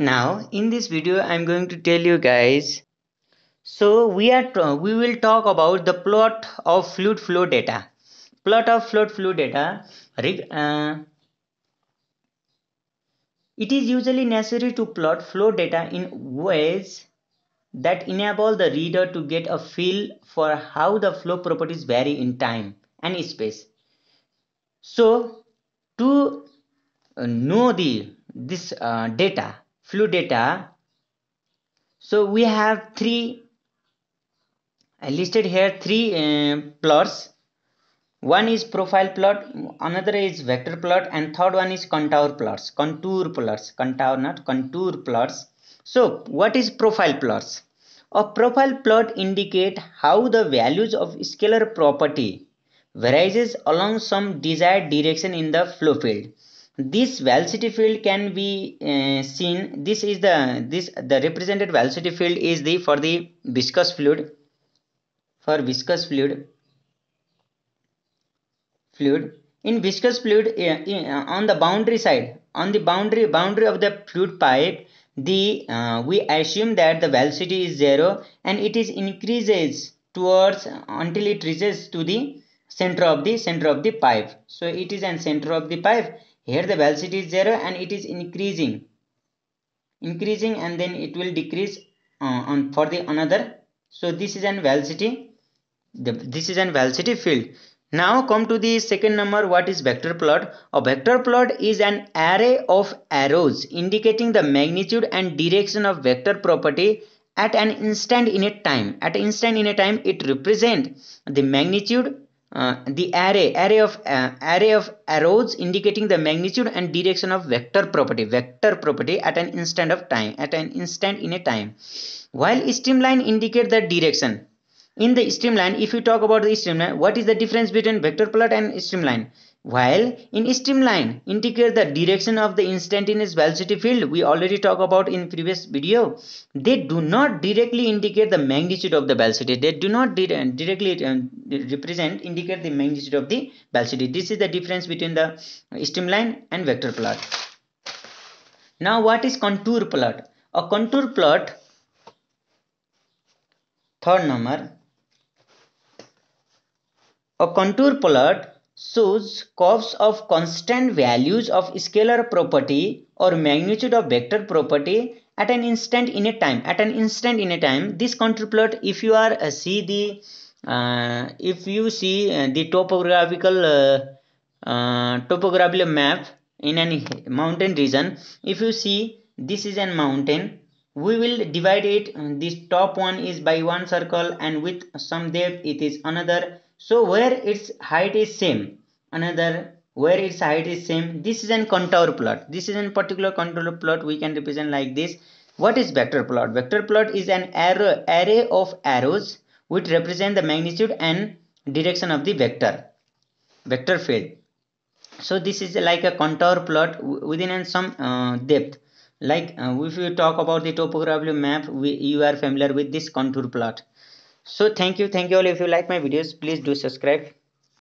now in this video i'm going to tell you guys so we are we will talk about the plot of fluid flow data plot of fluid flow data uh, it is usually necessary to plot flow data in ways that enable the reader to get a feel for how the flow properties vary in time and space so to uh, know the this uh, data flow data so we have three I listed here three uh, plots one is profile plot another is vector plot and third one is contour plots contour plots contour not contour plots so what is profile plots a profile plot indicate how the values of scalar property varies along some desired direction in the flow field this velocity field can be uh, seen this is the this the represented velocity field is the for the viscous fluid for viscous fluid fluid in viscous fluid uh, in, uh, on the boundary side on the boundary boundary of the fluid pipe the uh, we assume that the velocity is zero and it is increases towards until it reaches to the center of the center of the pipe so it is an center of the pipe here the velocity is 0 and it is increasing. Increasing and then it will decrease uh, on for the another. So this is an velocity. The, this is an velocity field. Now come to the second number what is vector plot. A vector plot is an array of arrows indicating the magnitude and direction of vector property at an instant in a time. At an instant in a time it represent the magnitude uh, the array array of uh, array of arrows indicating the magnitude and direction of vector property vector property at an instant of time at an instant in a time while streamline indicate the direction in the streamline if you talk about the streamline what is the difference between vector plot and streamline while in streamline integrate the direction of the instantaneous velocity field we already talked about in previous video they do not directly indicate the magnitude of the velocity they do not directly um, represent indicate the magnitude of the velocity this is the difference between the streamline and vector plot now what is contour plot a contour plot third number a contour plot shows curves of constant values of scalar property or magnitude of vector property at an instant in a time at an instant in a time this contour plot if you are uh, see the uh, if you see uh, the topographical uh, uh, topographical map in any mountain region if you see this is a mountain we will divide it this top one is by one circle and with some depth it is another so where its height is same another where its height is same this is an contour plot this is a particular contour plot we can represent like this what is vector plot vector plot is an arrow, array of arrows which represent the magnitude and direction of the vector vector field so this is like a contour plot within some uh, depth like uh, if you talk about the topography map we, you are familiar with this contour plot so thank you thank you all if you like my videos please do subscribe